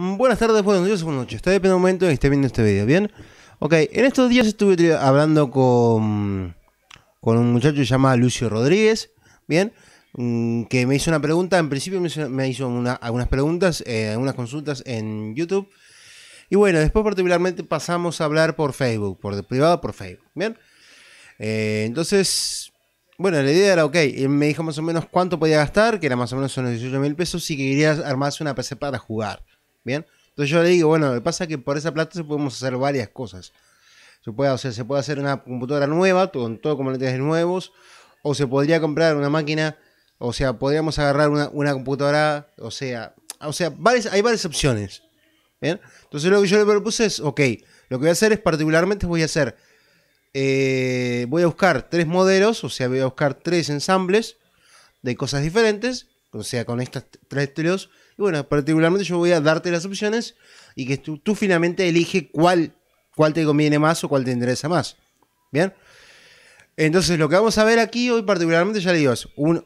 Mm, buenas tardes, buenos días, buenas noches. estoy depende un momento y esté viendo este video, ¿bien? Ok, en estos días estuve hablando con, con un muchacho que se llama Lucio Rodríguez, ¿bien? Mm, que me hizo una pregunta, en principio me hizo, algunas preguntas, eh, algunas consultas en YouTube. Y bueno, después particularmente pasamos a hablar por Facebook, por privado, por Facebook, ¿bien? Eh, entonces, bueno, la idea era, ok, me dijo más o menos cuánto podía gastar, que era más o menos unos 18 mil pesos, y que quería armarse una PC para jugar. Entonces yo le digo, bueno, lo que pasa es que por esa plata se podemos hacer varias cosas. Se puede, o se puede hacer una computadora nueva, con todo componentes nuevos, o se podría comprar una máquina, o sea, podríamos agarrar una, computadora, o sea, o sea, hay varias opciones. ¿bien? Entonces lo que yo le propuse es, ok, lo que voy a hacer es particularmente voy a hacer, eh, voy a buscar tres modelos, o sea, voy a buscar tres ensambles de cosas diferentes, o sea, con estas tres estilos bueno, particularmente yo voy a darte las opciones y que tú, finalmente elige cuál, cuál te conviene más o cuál te interesa más. ¿Bien? Entonces, lo que vamos a ver aquí hoy particularmente, ya le digo, es una,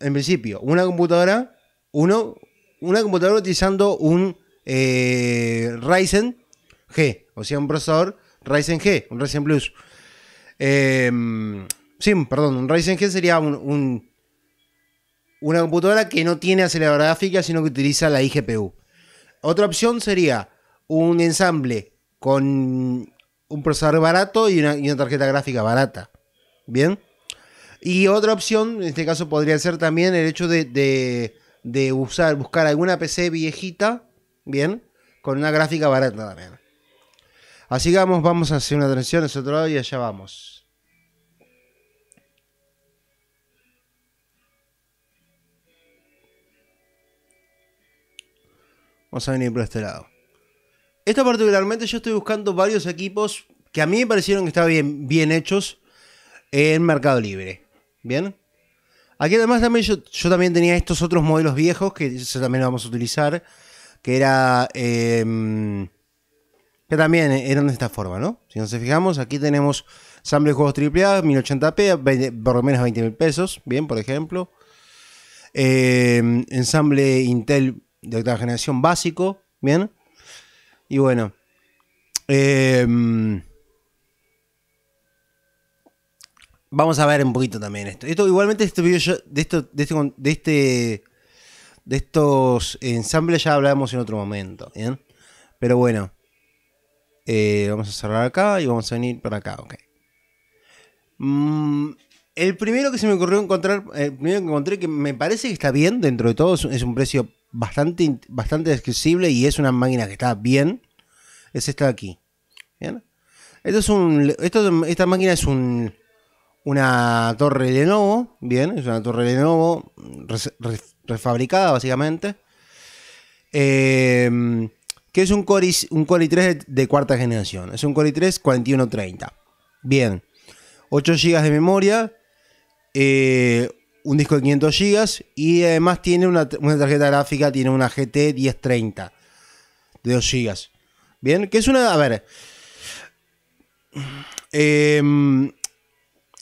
en principio, una computadora, uno, una computadora utilizando un eh, Ryzen G, o sea, un procesador Ryzen G, un Ryzen Plus. Em, sí, perdón, un Ryzen G sería un, una computadora que no tiene aceleradora gráfica, sino que utiliza la iGPU. Otra opción sería un ensamble con un procesador barato y una, tarjeta gráfica barata. ¿Bien? Y otra opción, en este caso podría ser también el hecho de, usar, buscar alguna PC viejita, ¿bien? Con una gráfica barata también. Así que vamos, vamos a hacer una transición, ese otro lado y allá vamos. Vamos a venir por este lado. Esta particularmente yo estoy buscando varios equipos que a mí me parecieron que estaban bien, bien hechos en Mercado Libre. ¿Bien? Aquí además también yo, también tenía estos otros modelos viejos que también vamos a utilizar. Que era... Em, que también eran de esta forma, ¿no? Si nos fijamos, aquí tenemos ensamble de juegos AAA, 1080p, por lo menos 20 mil pesos, bien, por ejemplo. Em, ensamble Intel de la generación básico, ¿bien? Y bueno. Em, vamos a ver un poquito también esto. igualmente este video de esto de este de este de estos ensambles ya hablamos en otro momento, ¿bien? Pero bueno, eh, vamos a cerrar acá y vamos a venir para acá, ok. Mm, el primero que se me ocurrió encontrar, el primero que encontré que me parece que está bien dentro de todo, es un precio bastante, bastante accesible y es una máquina que está bien, es esta de aquí. ¿Bien? Esto es un, esto, esta máquina es un, una torre de Lenovo, bien, es una torre Lenovo refabricada básicamente, em, que es un Core, un Core i3 de, cuarta generación, es un Core i3 4130, bien, 8 GB de memoria, eh, un disco de 500 gigas y además tiene una, tarjeta gráfica, tiene una GT 1030 de 2 gigas, Bien, que es una. A ver. Em,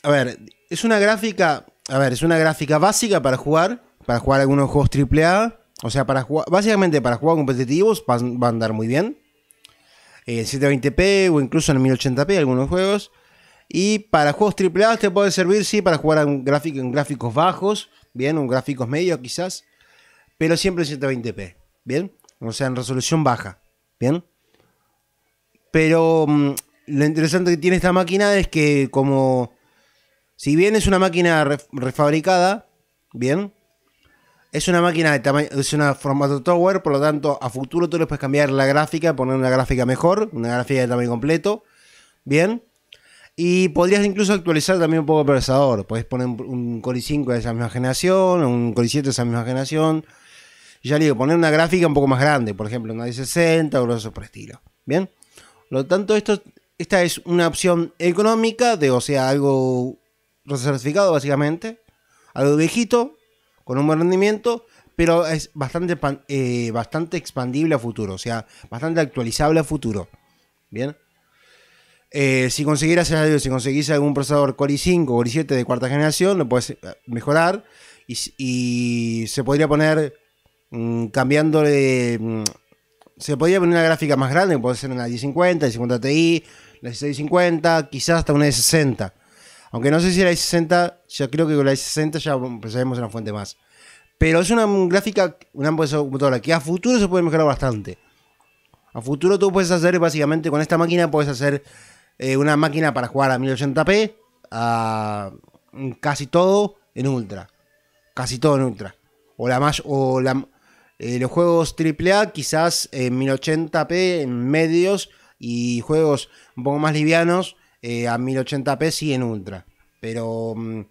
a ver, es una gráfica. A ver, es una gráfica básica para jugar. Para jugar algunos juegos AAA. O sea, para jugar, básicamente para jugar competitivos va, a andar muy bien. En eh, 720p o incluso en 1080p algunos juegos. Y para juegos AAA te puede servir, sí, para jugar en, gráficos bajos, bien, en gráficos medios quizás, pero siempre en 120p, bien, o sea, en resolución baja, bien. Pero mm, lo interesante que tiene esta máquina es que como, si bien es una máquina refabricada, bien, es una máquina de tamaño, es una formato tower, por lo tanto, a futuro tú le puedes cambiar la gráfica, poner una gráfica mejor, una gráfica de tamaño completo, bien y podrías incluso actualizar también un poco el procesador. Podés poner un Core i5 de esa misma generación, un Core i7 de esa misma generación. Ya le digo, poner una gráfica un poco más grande, por ejemplo, una de 60 o de por estilo. Bien. Lo tanto, esto, esta es una opción económica, de, o sea, algo recertificado básicamente, algo viejito, con un buen rendimiento, pero es bastante, eh, bastante expandible a futuro, o sea, bastante actualizable a futuro. Bien. Eh, si conseguieras, si conseguís algún procesador Core i5 o Core i7 de cuarta generación, lo puedes eh, mejorar y, se podría poner mm, cambiándole. Mm, se podría poner una gráfica más grande, puede ser una 1050, 50 Ti, la 1650, quizás hasta una de 60. Aunque no sé si la i60, yo creo que con la i60 ya empezaremos una fuente más. Pero es una mm, gráfica, una computadora que a futuro se puede mejorar bastante. A futuro tú puedes hacer, básicamente, con esta máquina puedes hacer eh, una máquina para jugar a 1080p, a casi todo en ultra. Casi todo en ultra. O la más. O la, eh, los juegos AAA, quizás en 1080p, en medios. Y juegos un poco más livianos, eh, a 1080p, sí en ultra. Pero. Mm,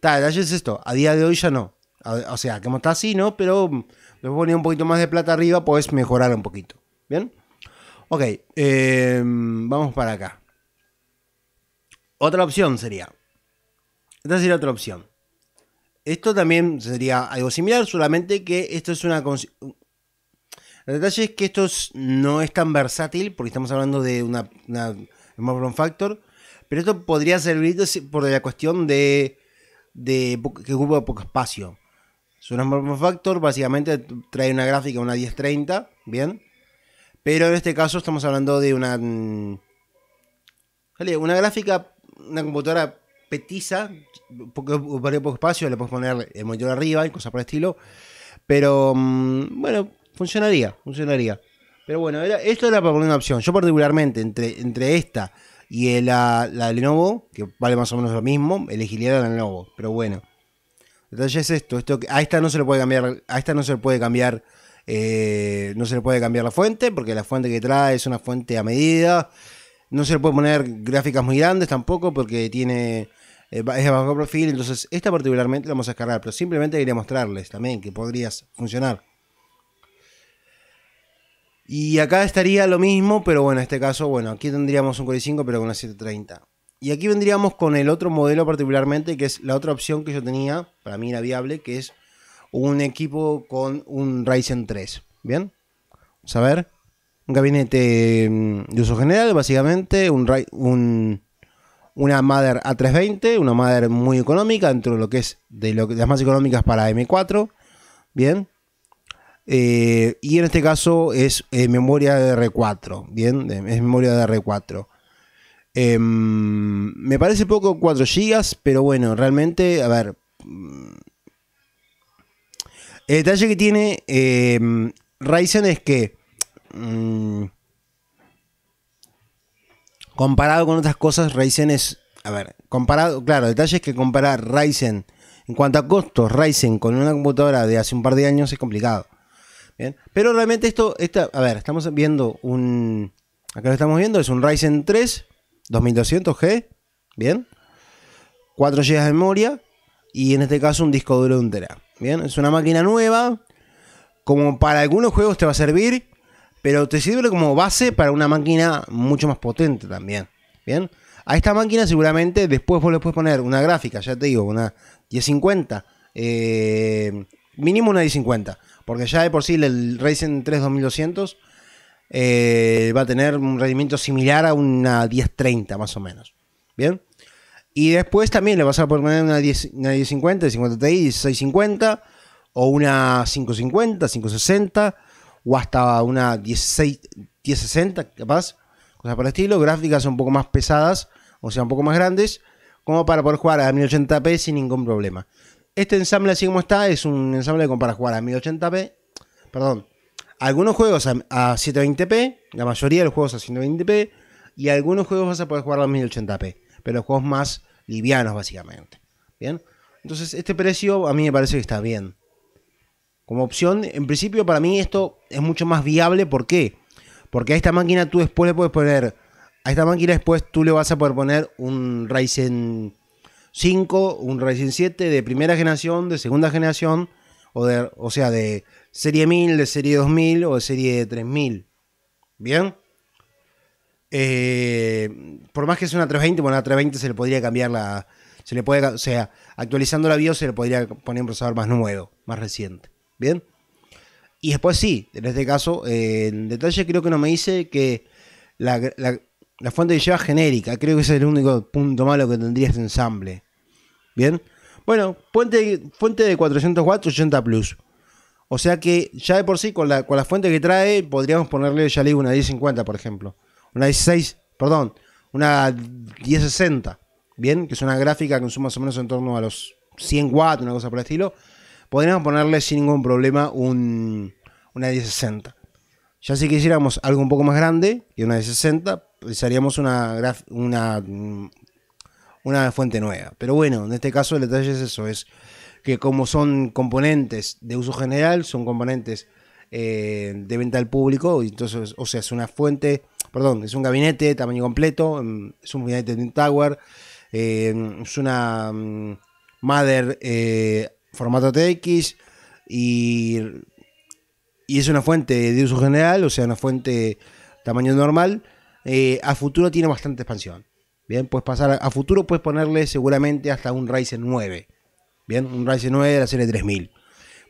Tal, es esto. A día de hoy ya no. O sea, como está así, ¿no? Pero mm, le voy a poner un poquito más de plata arriba, puedes mejorar un poquito. ¿Bien? Ok, mm, vamos para acá. Otra opción sería. Esta sería otra opción. Esto también sería algo similar, solamente que esto es una... El detalle es que esto no es tan versátil, porque estamos hablando de una, una Factor, pero esto podría servir por la cuestión de, de que ocupa poco espacio. Es una Factor, básicamente trae una gráfica, una 1030, ¿bien? Pero en este caso estamos hablando de una... Mm, una gráfica una computadora petiza, porque vale poco espacio, le puedes poner el monitor arriba y cosas por el estilo. Pero mm, bueno, funcionaría, funcionaría. Pero bueno, esto era para poner una opción. Yo particularmente, entre, entre esta y la, la Lenovo, que vale más o menos lo mismo, elegiría la de Lenovo. Pero bueno. entonces detalle es esto, esto a esta no se le puede cambiar, a esta no se le puede cambiar, eh, no se le puede cambiar la fuente, porque la fuente que trae es una fuente a medida. No se le puede poner gráficas muy grandes tampoco porque tiene eh, es de bajo perfil, entonces esta particularmente la vamos a descargar, pero simplemente quería mostrarles también que podrías funcionar. Y acá estaría lo mismo, pero bueno, en este caso, bueno, aquí tendríamos un Core 5 pero con una 730. Y aquí vendríamos con el otro modelo particularmente, que es la otra opción que yo tenía, para mí era viable, que es un equipo con un Ryzen 3, ¿bien? Vamos a ver. Un gabinete mm, de uso general, básicamente, un, una Mother A320, una Mother muy económica, dentro de lo que es de, lo las más económicas para M4. Bien. Eh, y en este caso es eh, memoria de R4. Bien, es memoria de R4. Em, me parece poco 4 GB, pero bueno, realmente, a ver. Mm, el detalle que tiene em, Ryzen es que Mm. comparado con otras cosas, Ryzen es. A ver, comparado. Claro, es que comparar Ryzen. En cuanto a costos, Ryzen con una computadora de hace un par de años es complicado. ¿bien? Pero realmente esto. Esta, a ver, estamos viendo un. Acá lo estamos viendo, es un Ryzen 3 2200G. Bien. 4 GB de memoria. Y en este caso un disco duro de un tera. Bien, es una máquina nueva. Como para algunos juegos te va a servir pero te sirve como base para una máquina mucho más potente también. Bien, a esta máquina seguramente después vos le puedes poner una gráfica, ya te digo, una 1050, eh, mínimo una 1050, porque ya de por sí el Ryzen 3 2200 eh, va a tener un rendimiento similar a una 1030 más o menos. Bien. Y después también le vas a poner una, 10, una 1050, 50 Ti, 1650 o una 550, 560 o hasta una 16, 1060 capaz, cosas por el estilo, gráficas un poco más pesadas, o sea, un poco más grandes, como para poder jugar a 1080p sin ningún problema. Este ensamble así como está es un ensamble como para jugar a 1080p, perdón, algunos juegos a, 720p, la mayoría de los juegos a 120p, y algunos juegos vas a poder jugar a 1080p, pero juegos más livianos básicamente. Bien, entonces este precio a mí me parece que está bien como opción. En principio, para mí esto es mucho más viable. ¿Por qué? Porque a esta máquina tú después le puedes poner. A esta máquina después tú le vas a poder poner un Ryzen 5, un Ryzen 7 de primera generación, de segunda generación, o, de, o sea, de serie 1000, de serie 2000 o de serie 3000. ¿Bien? Eh, por más que sea una 320, bueno, a 320 se le podría cambiar la. Se le puede, o sea, actualizando la BIOS se le podría poner un procesador más nuevo, más reciente. Bien. Y después sí, en este caso, eh, en detalle creo que no me dice que la, fuente que lleva genérica. Creo que ese es el único punto malo que tendría este ensamble. Bien. Bueno, fuente, fuente de 400 watts, 80 plus. O sea que ya de por sí, con la, con la fuente que trae, podríamos ponerle, ya le digo, una 1050, por ejemplo. Una 16, perdón, una 1060. Bien, que es una gráfica que consume más o menos en torno a los 100 watts, una cosa por el estilo podríamos ponerle sin ningún problema un, una 1060. Ya si quisiéramos algo un poco más grande y una 1060, usaríamos pues una, una, mm, una fuente nueva. Pero bueno, en este caso el detalle es eso, es que como son componentes de uso general, son componentes eh, de venta al público, entonces, o sea, es una fuente, perdón, es un gabinete de tamaño completo, mm, es un gabinete de Tower, eh, es una mm, mother eh, formato TX y, y es una fuente de uso general, o sea, una fuente tamaño normal. Eh, a futuro tiene bastante expansión. Bien, puedes pasar a, futuro, puedes ponerle seguramente hasta un Ryzen 9. Bien, un Ryzen 9 de la serie 3000.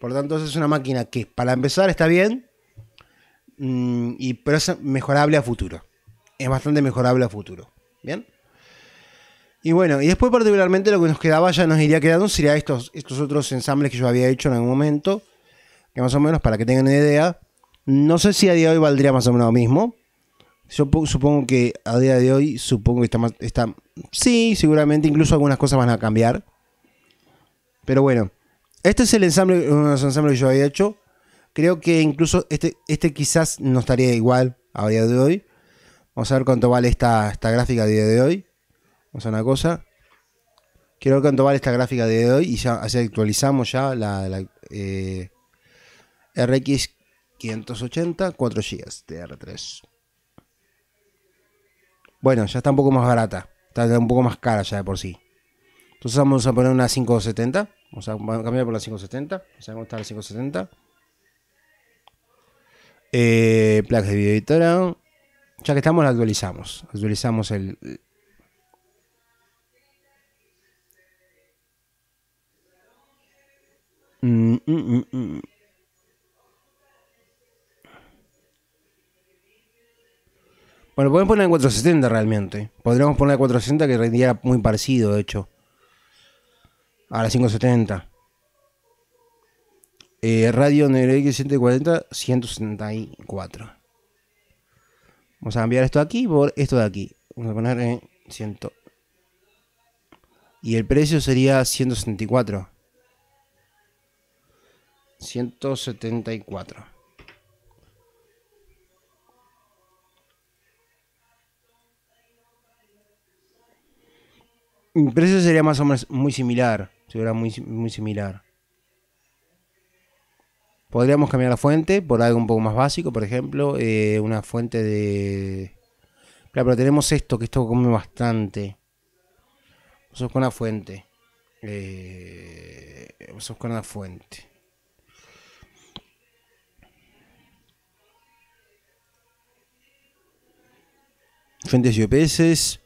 Por lo tanto, es una máquina que para empezar está bien, mm, y, pero es mejorable a futuro. Es bastante mejorable a futuro. Bien. Y bueno, y después particularmente lo que nos quedaba ya nos iría quedando sería estos, estos otros ensambles que yo había hecho en algún momento, que más o menos para que tengan una idea, no sé si a día de hoy valdría más o menos lo mismo. Yo supongo que a día de hoy, supongo que está más, está, sí, seguramente incluso algunas cosas van a cambiar. Pero bueno, este es el ensamble, uno de los ensambles que yo había hecho. Creo que incluso este, este quizás no estaría igual a día de hoy. Vamos a ver cuánto vale esta, esta gráfica a día de hoy. Vamos a una cosa. Quiero tomar esta gráfica de hoy y ya actualizamos ya la, RX 580, 4 GB de R3. Bueno, ya está un poco más barata. Está un poco más cara ya de por sí. Entonces vamos a poner una 570. Vamos a cambiar por la 570. O sea, vamos a está la 570. Eh, de video Ya que estamos, la actualizamos. Actualizamos el, Mm, mm, mm. bueno, podemos poner en 470 realmente. Podríamos poner 460 que rendiría muy parecido, de hecho. A la 570. Eh, Radio x 140, 174. Vamos a cambiar esto de aquí por esto de aquí. Vamos a poner en 100. Y el precio sería 164. 174. precio sería más o menos muy similar. Sería muy, muy similar. Podríamos cambiar la fuente por algo un poco más básico, por ejemplo, eh, una fuente de... Claro, pero tenemos esto, que esto come bastante. Vamos a buscar una fuente. Eh, vamos a buscar una fuente. fuentes y OPS.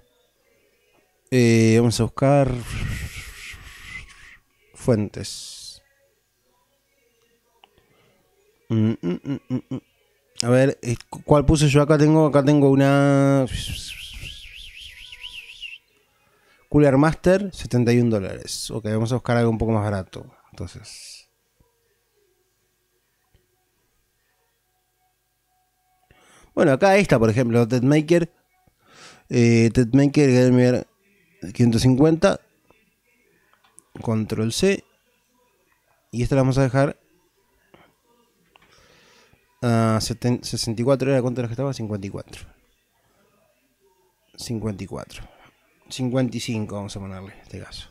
Eh, vamos a buscar fuentes. Mm, mm, mm, a ver, eh, ¿cuál puse yo acá? Tengo, acá tengo una Cooler Master, 71 dólares. Ok, vamos a buscar algo un poco más barato. Entonces. Bueno, acá esta, por ejemplo, Deadmaker, eh, Maker, Gamer 550. Control C. Y esta la vamos a dejar a 64. ¿Era cuánto era que estaba? 54. 54. 55 vamos a ponerle en este caso.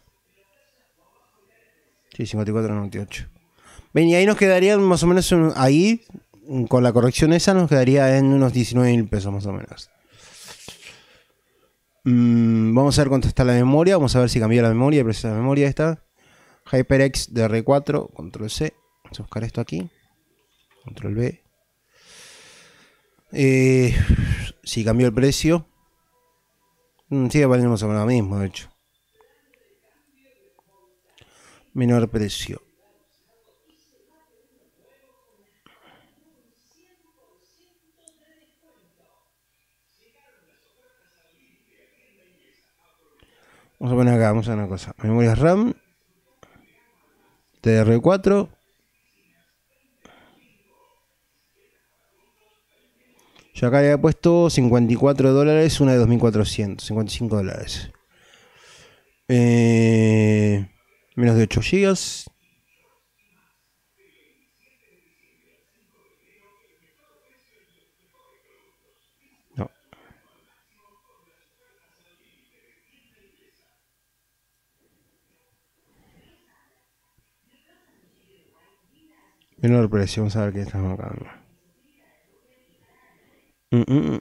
Sí, 54 98. ven y ahí nos quedaría más o menos ahí, con la corrección esa, nos quedaría en unos 19 pesos más o menos. Mm, vamos a ver cuánto está la memoria. Vamos a ver si cambió la memoria. el de la memoria está HyperX r 4 Control C. Vamos a buscar esto aquí. Control B. Eh, si cambió el precio. Mm, sigue valiendo más o lo mismo, de hecho. Menor precio. Vamos a poner acá, vamos a ver una cosa. Memoria RAM. TR4. Yo acá le he puesto 54 dólares, una de 2.400, 55 dólares. Eh, menos de 8 gigas. Menor precio, vamos a ver qué estamos Mmm.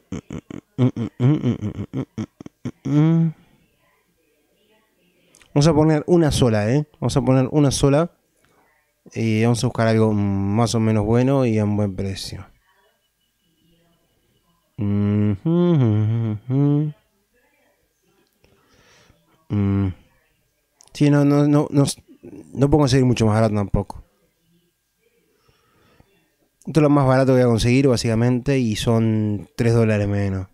Vamos a poner una sola, ¿eh? Vamos a poner una sola. Y vamos a buscar algo más o menos bueno y a un buen precio. Sí, no, no, no, no, no puedo conseguir mucho más barato tampoco. Esto es lo más barato que voy a conseguir, básicamente, y son 3 dólares menos.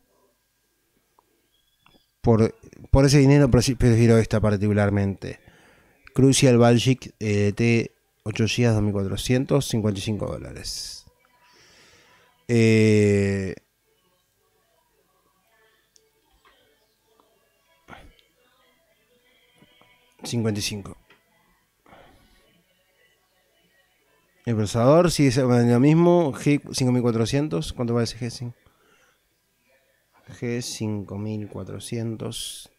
Por, por ese dinero prefiero esta particularmente. Crucial Balgic T8 GB 2400, 55 dólares. Eh, ...55... El procesador si siendo lo mismo, G5400, ¿cuánto vale ese G5? G5400.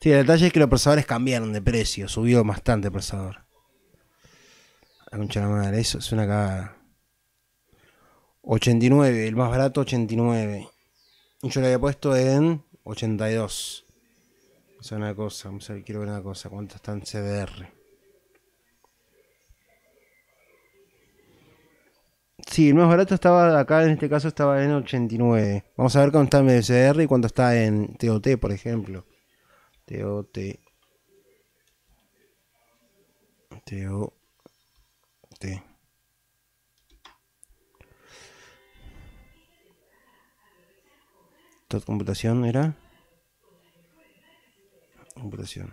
Sí, el detalle es que los procesadores cambiaron de precio, subió bastante el procesador. La concha de la madre, eso es una 89, el más barato 89. Yo lo había puesto en 82. O una cosa, vamos a ver, quiero ver una cosa, cuánto está en CDR. Sí, el más barato estaba acá, en este caso estaba en 89. Vamos a ver cuánto está en CDR y cuánto está en TOT, por ejemplo. TOT. TOT. ¿Tot computación era? Computación.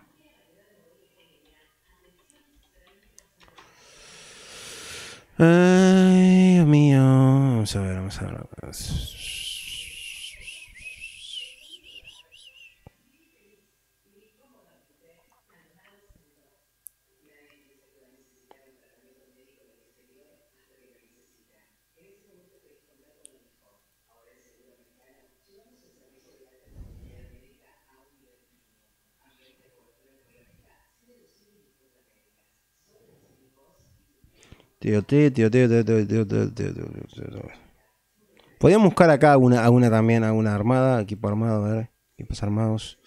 Ay, Dios mío. Vamos a ver, vamos a ver. Tío, tío, tío, tío, tío, Podríamos buscar acá alguna, alguna también, alguna armada, equipo armado, a ver, equipos armados,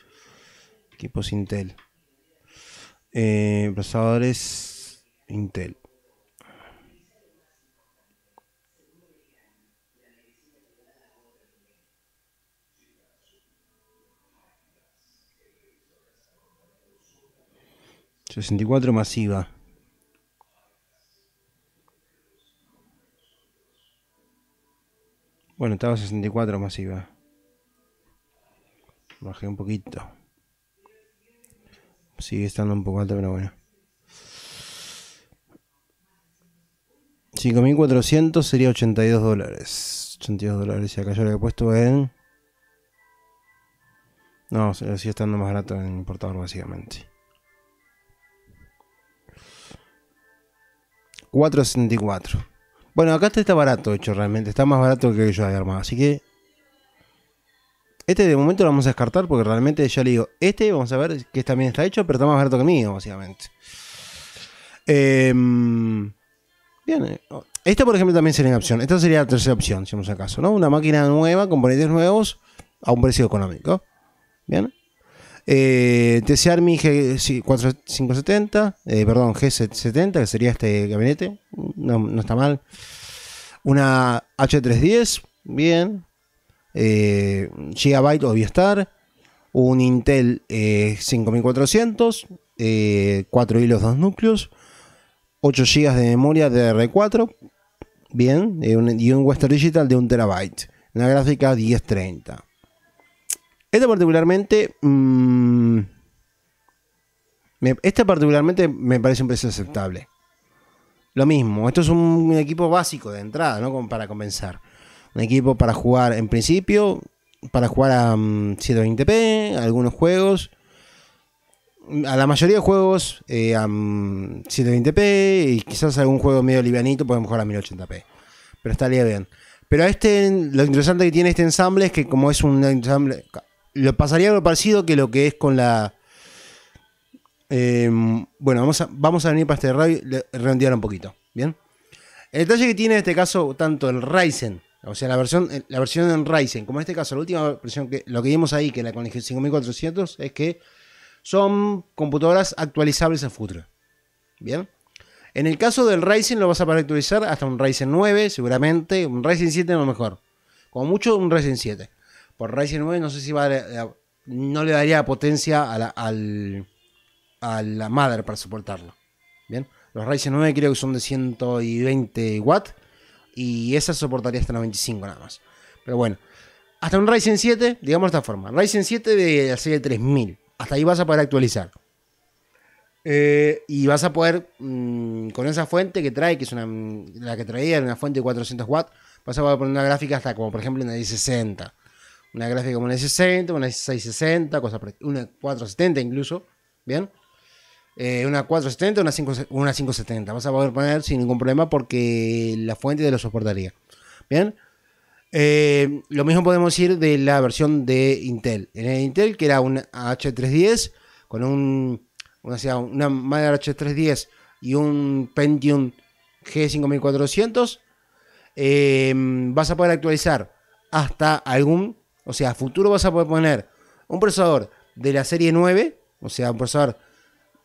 equipos Intel. Eh, procesadores Intel. ...64 masiva... Bueno, estaba 64 masiva. Bajé un poquito. Sigue estando un poco alta, pero bueno. 5.400 sería 82 dólares. 82 dólares. Y acá yo lo he puesto en... No, sigue estando más barato en portador, básicamente. 4.64. Bueno, acá este está barato, hecho realmente. Está más barato que yo había armado. Así que. Este de momento lo vamos a descartar porque realmente ya le digo. Este vamos a ver que este también está hecho, pero está más barato que mío, básicamente. Em, bien. Eh, oh, Esta, por ejemplo, también sería una opción. Esta sería la tercera opción, si vamos acaso, ¿no? Una máquina nueva, componentes nuevos, a un precio económico. Bien. Eh, TC Army G4570, eh, perdón, G70, que sería este gabinete. No, está mal. Una H310, bien. Eh, Gigabyte o Biostar. Un Intel 5400, eh, 4 hilos, 2 núcleos. 8 GB de memoria r 4 bien. y un Western Digital de 1 tb Una gráfica 1030. Este particularmente. Mm, me, este particularmente me parece un precio aceptable. Lo mismo, esto es un, equipo básico de entrada, ¿no? para comenzar. Un equipo para jugar en principio, para jugar a 120 mm, 720p, algunos juegos. A la mayoría de juegos eh, a 120 mm, 720p y quizás algún juego medio livianito podemos jugar a 1080p. Pero estaría bien. Pero este, lo interesante que tiene este ensamble es que como es un ensamble, lo pasaría algo parecido que lo que es con la. Em, bueno, vamos a, vamos a venir para este radio redondear un poquito. Bien. El detalle que tiene en este caso, tanto el Ryzen, o sea, la versión, eh, la versión en Ryzen, como en este caso, la última versión que lo que vimos ahí, que la con el 5400, es que son computadoras actualizables a futuro. Bien. En el caso del Ryzen lo vas a poder actualizar hasta un Ryzen 9, seguramente. Un Ryzen 7 lo mejor. Como mucho un Ryzen 7 por Ryzen 9 no sé si no le daría potencia a la, madre para soportarlo. Bien, los Ryzen 9 creo que son de 120 watts y esa soportaría hasta 95 nada más. Pero bueno, hasta un Ryzen 7, digamos de esta forma, Ryzen 7 de la serie 3000, hasta ahí vas a poder actualizar. Eh, y vas a poder, mm, con esa fuente que trae, que es una, la que traía, era una fuente de 400 watts, vas a poder poner una gráfica hasta como por ejemplo en una 1060 una gráfica como una 60 una 660 cosa, una 470 incluso, ¿bien? Eh, una 470, una, 5, una 570. Vas a poder poner sin ningún problema porque la fuente te lo soportaría. ¿Bien? Eh, lo mismo podemos decir de la versión de Intel. En el Intel, que era un H310, con un, una, una Madre H310 y un Pentium G5400, eh, vas a poder actualizar hasta algún o sea, a futuro vas a poder poner un procesador de la serie 9, o sea, un procesador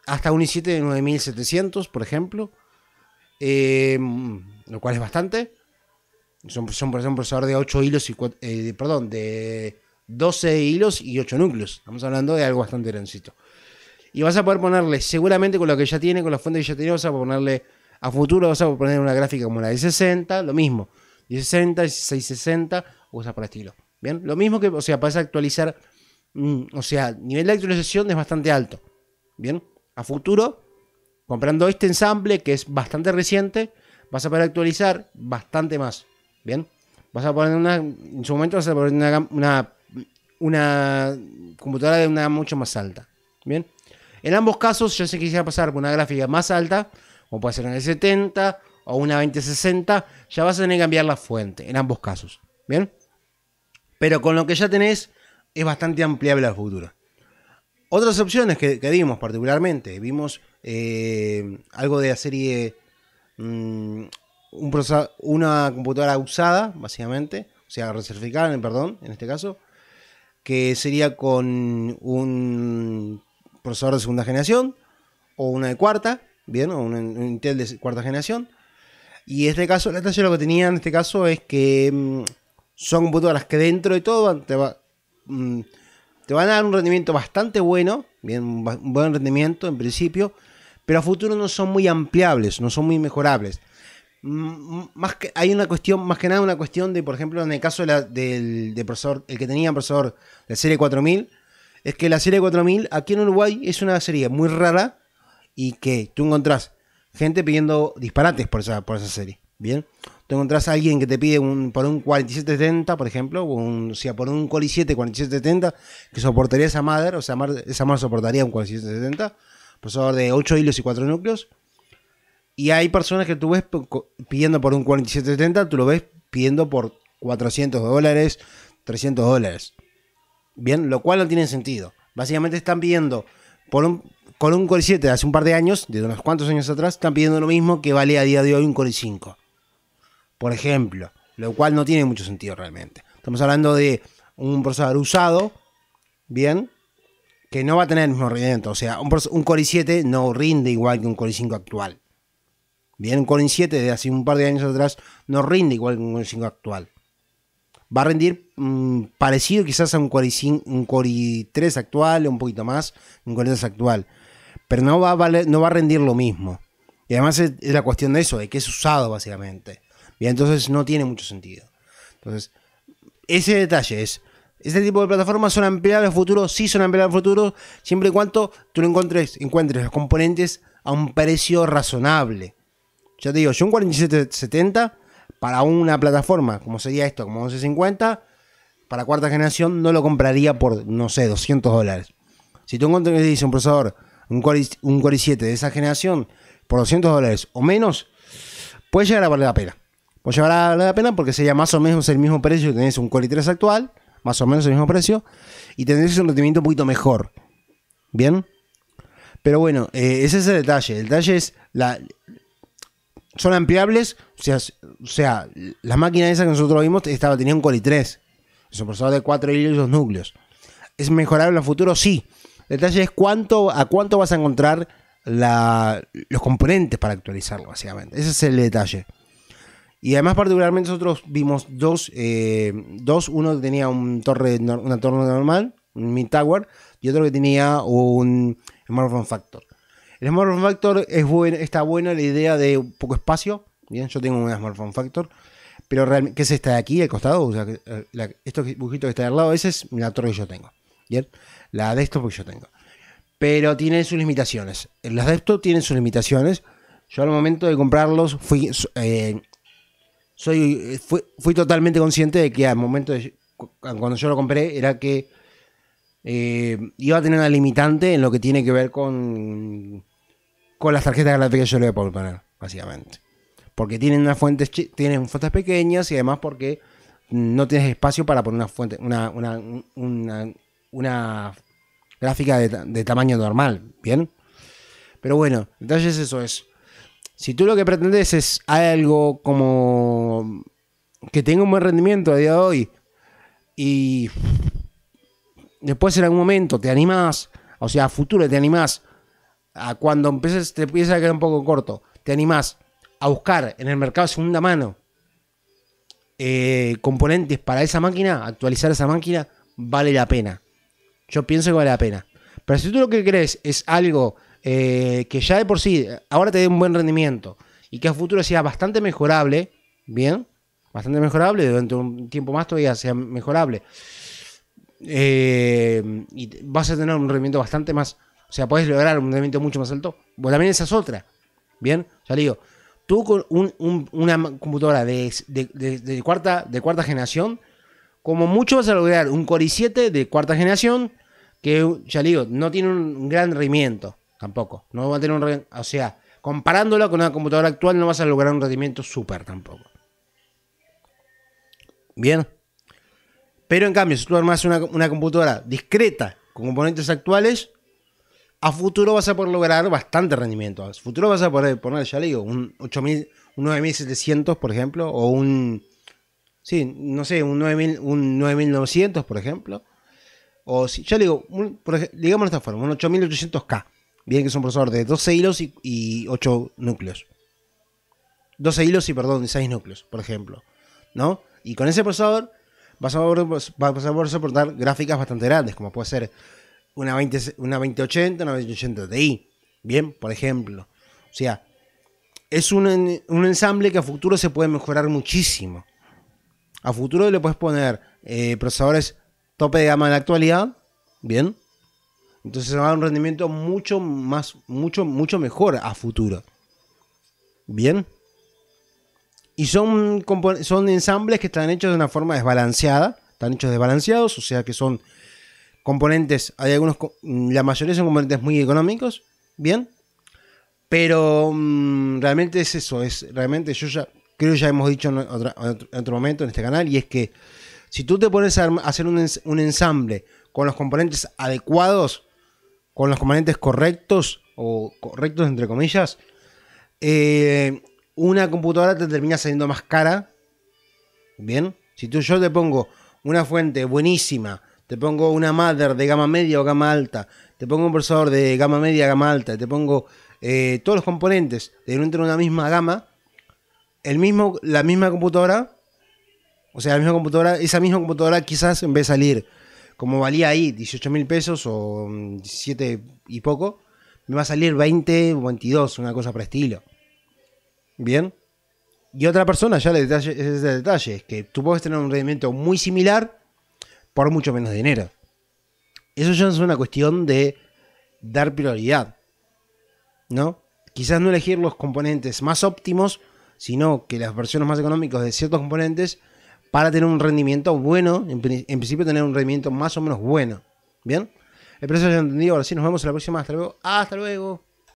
hasta un i7 de 9700, por ejemplo, em, lo cual es bastante. Son, son, un procesador de 8 hilos y eh, perdón, de 12 hilos y 8 núcleos. Estamos hablando de algo bastante grandecito. Y vas a poder ponerle, seguramente con lo que ya tiene, con la fuente que ya tiene, vas a ponerle a futuro, vas a poner una gráfica como la de 60, lo mismo. 1060, 1660, o cosas por el estilo. Bien, lo mismo que, o sea, vas actualizar, mm, o sea, nivel de actualización es bastante alto. Bien, a futuro, comprando este ensamble que es bastante reciente, vas a poder actualizar bastante más. Bien, vas a poner una, en su momento vas a poner una, una, computadora de una mucho más alta. Bien, en ambos casos, yo sé quisiera pasar por una gráfica más alta, como puede ser una de 70 o una 2060, ya vas a tener que cambiar la fuente en ambos casos. Bien. Pero con lo que ya tenés es bastante ampliable la futuro. Otras opciones que, vimos particularmente, vimos eh, algo de la serie, mm, un una computadora usada, básicamente, o sea, recertificada, perdón, en este caso, que sería con un procesador de segunda generación o una de cuarta, bien, o un, Intel de cuarta generación. Y en este caso, la lo que tenía en este caso es que mm, son computadoras que dentro de todo mm, te, van a dar un rendimiento bastante bueno, bien, un buen rendimiento en principio, pero a futuro no son muy ampliables, no son muy mejorables. Mm, mm, más que, hay una cuestión, más que nada una cuestión de, por ejemplo, en el caso del, el que tenía el procesador de serie 4000, es que la serie 4000 aquí en Uruguay es una serie muy rara y que tú encontrás gente pidiendo disparates por esa, por esa serie, ¿bien? te encontrás a alguien que te pide un, por un 4770, por ejemplo, o, un, sea, por un Coli 7 4770, que soportaría esa madre, o sea, esa madre soportaría un 4770, procesador de 8 hilos y 4 núcleos. Y hay personas que tú ves pidiendo por un 4770, tú lo ves pidiendo por 400 dólares, 300 dólares. Bien, lo cual no tiene sentido. Básicamente están pidiendo por un, con un 7 de hace un par de años, de unos cuantos años atrás, están pidiendo lo mismo que vale a día de hoy un Core 5 por ejemplo, lo cual no tiene mucho sentido realmente. Estamos hablando de un procesador usado, bien, que no va a tener el mismo rendimiento. O sea, un, un Core i7 no rinde igual que un Core i5 actual. Bien, un Core i7 de hace un par de años atrás no rinde igual que un Core i5 actual. Va a rendir mm, parecido quizás a un Core, i 3 actual, un poquito más, un Core i3 actual. Pero no va, a no va a rendir lo mismo. Y además es la cuestión de eso, de que es usado básicamente entonces no tiene mucho sentido. Entonces, ese detalle es. Este tipo de plataformas son ampliables futuros, futuro, sí son ampliables al futuro, siempre y cuando tú lo encuentres, encuentres los componentes a un precio razonable. Ya te digo, yo un 4770 para una plataforma como sería esto, como 1150, para cuarta generación no lo compraría por, no sé, 200 dólares. Si tú encuentras que dice un procesador, un Core, 7 de esa generación, por 200 dólares o menos, puede llegar a valer la pena. Pues llevará la pena porque sería más o menos el mismo precio. Tenés un Core i3 actual, más o menos el mismo precio. Y tendréis un rendimiento un poquito mejor. ¿Bien? Pero bueno, eh, ese es el detalle. El detalle es la. Son ampliables, o sea, o sea las máquinas esas que nosotros vimos estaba, tenía un Core i3, eso por procesador de 4 hilos y 2 núcleos. ¿Es mejorable en el futuro? Sí. El detalle es cuánto, a cuánto vas a encontrar la, los componentes para actualizarlo, básicamente. Ese es el detalle. Y además particularmente nosotros vimos dos, eh, uno que tenía un torre, una torre normal, un mid-tower, y otro que tenía un smartphone Factor. El Smartphone Factor es está buena la idea de poco espacio. Bien, yo tengo un Smartphone Factor. Pero realmente, ¿qué es esta de aquí, al costado? O sea, eh, estos dibujitos que está al lado, esa es la torre que yo tengo. Bien, la de esto porque yo tengo. Pero tiene sus limitaciones. Las de esto tienen sus limitaciones. Yo al momento de comprarlos fui, eh, soy, eh, fui, totalmente consciente de que al momento cuando yo lo compré era que eh, iba a tener una limitante en lo que tiene que ver con, con las tarjetas gráficas que yo le voy a poder poner, básicamente. Porque tienen unas fuentes, tienen fuentes pequeñas y además porque no tienes espacio para poner una fuente, una, gráfica de, tamaño normal, ¿bien? Pero bueno, entonces eso es. Si tú lo que pretendes es algo como que tenga un buen rendimiento a día de hoy y después en algún momento te animás, o sea, a futuro te animás, a cuando empieces, te empieza a quedar un poco corto, te animás a buscar en el mercado de segunda mano eh, componentes para esa máquina, actualizar esa máquina, vale la pena. Yo pienso que vale la pena. Pero si tú lo que crees es algo eh, que ya de por sí ahora te dé un buen rendimiento y que a futuro sea bastante mejorable, bien, bastante mejorable, durante un tiempo más todavía sea mejorable. Eh, y vas a tener un rendimiento bastante más, o sea, puedes lograr un rendimiento mucho más alto. Bueno, también esa es otra, bien, ya digo, tú con una computadora de, cuarta, de cuarta generación, como mucho vas a lograr un Core i7 de cuarta generación, que ya digo, no tiene un gran rendimiento tampoco. No va a tener un. O sea, comparándolo con una computadora actual, no vas a lograr un rendimiento súper tampoco. Bien. Pero en cambio, si tú armas una, computadora discreta con componentes actuales, a futuro vas a poder lograr bastante rendimiento. A futuro vas a poder poner, ya le digo, un, 8000, un 9700, por ejemplo, o un. Sí, no sé, un, un 9900, por ejemplo. O si, ya le digo, digamos de esta forma, un 8800K. Bien que es un procesador de 12 hilos y, 8 núcleos. 12 hilos y, perdón, 6 núcleos, por ejemplo. ¿No? Y con ese procesador pues, vas a poder, soportar gráficas bastante grandes, como puede ser una, 20, una 2080, una 2080 Ti. Bien, por ejemplo. O sea, es un, ensamble que a futuro se puede mejorar muchísimo. A futuro le puedes poner eh, procesadores tope de gama en la actualidad, bien, entonces se va a dar un rendimiento mucho más, mucho, mucho mejor a futuro. Bien. Y son, son ensambles que están hechos de una forma desbalanceada. Están hechos desbalanceados, o sea que son componentes. Hay algunos. Mm, la mayoría son componentes muy económicos. Bien. Pero mm, realmente es eso. Es, realmente yo ya. Creo ya hemos dicho en otro, momento en este canal. Y es que si tú te pones a hacer un ensamble con los componentes adecuados, con los componentes correctos, o correctos entre comillas, eh, una computadora te termina saliendo más cara. Bien, si tú yo te pongo una fuente buenísima, te pongo una mother de gama media o gama alta, te pongo un procesador de gama media, gama alta, te pongo eh, todos los componentes dentro de una misma gama, el mismo, la misma computadora, o sea, la misma computadora, esa misma computadora quizás en vez de salir como valía ahí 18 mil pesos o 17 mm, y poco, me va a salir 20 o 22, una cosa para estilo. Bien. Y otra persona, ya le detalle, es el detalle, es que tú puedes tener un rendimiento muy similar por mucho menos dinero. Eso ya es una cuestión de dar prioridad. ¿No? Quizás no elegir los componentes más óptimos, sino que las versiones más económicas de ciertos componentes para tener un rendimiento bueno, en, principio tener un rendimiento más o menos bueno. ¿Bien? Espero que se hayan entendido. Ahora sí, nos vemos en la próxima. Hasta luego. Hasta luego.